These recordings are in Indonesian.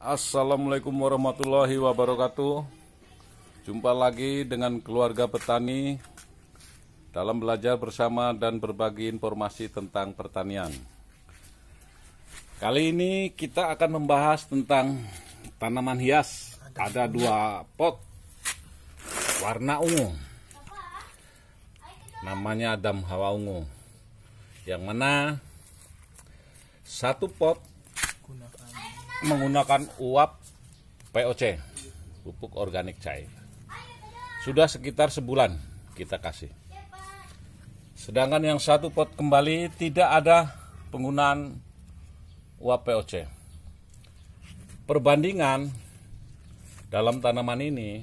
Assalamualaikum warahmatullahi wabarakatuh Jumpa lagi dengan keluarga petani Dalam belajar bersama dan berbagi informasi tentang pertanian Kali ini kita akan membahas tentang tanaman hias Ada dua pot Warna ungu Namanya Adam Hawa Ungu Yang mana Satu pot menggunakan uap POC, pupuk organik cair. Sudah sekitar sebulan kita kasih. Sedangkan yang satu pot kembali tidak ada penggunaan uap POC. Perbandingan dalam tanaman ini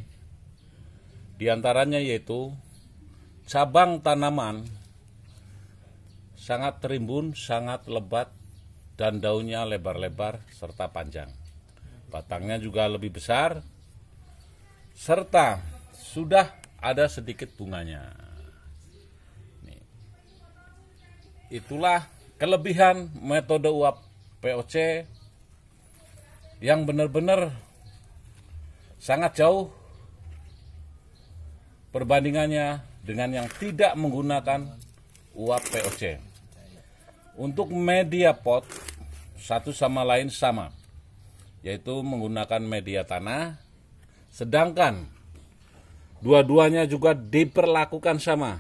diantaranya yaitu cabang tanaman sangat terimbun, sangat lebat, dan daunnya lebar-lebar serta panjang. Batangnya juga lebih besar serta sudah ada sedikit bunganya. Itulah kelebihan metode uap POC yang benar-benar sangat jauh perbandingannya dengan yang tidak menggunakan uap POC. Untuk media pot satu sama lain sama, yaitu menggunakan media tanah. Sedangkan dua-duanya juga diperlakukan sama.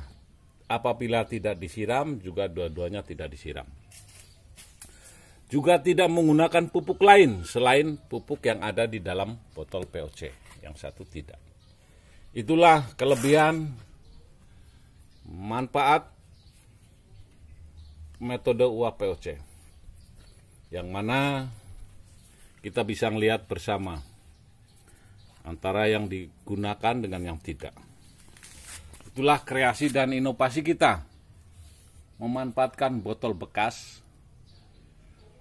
Apabila tidak disiram, juga dua-duanya tidak disiram. Juga tidak menggunakan pupuk lain selain pupuk yang ada di dalam botol POC, yang satu tidak. Itulah kelebihan manfaat metode uap poc yang mana kita bisa melihat bersama antara yang digunakan dengan yang tidak. Itulah kreasi dan inovasi kita. Memanfaatkan botol bekas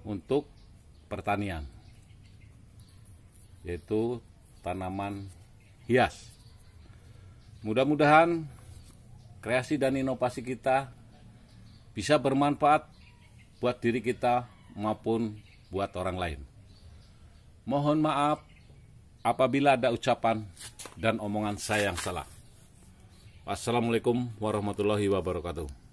untuk pertanian. Yaitu tanaman hias. Mudah-mudahan kreasi dan inovasi kita bisa bermanfaat buat diri kita maupun buat orang lain. Mohon maaf apabila ada ucapan dan omongan saya yang salah. Wassalamualaikum warahmatullahi wabarakatuh.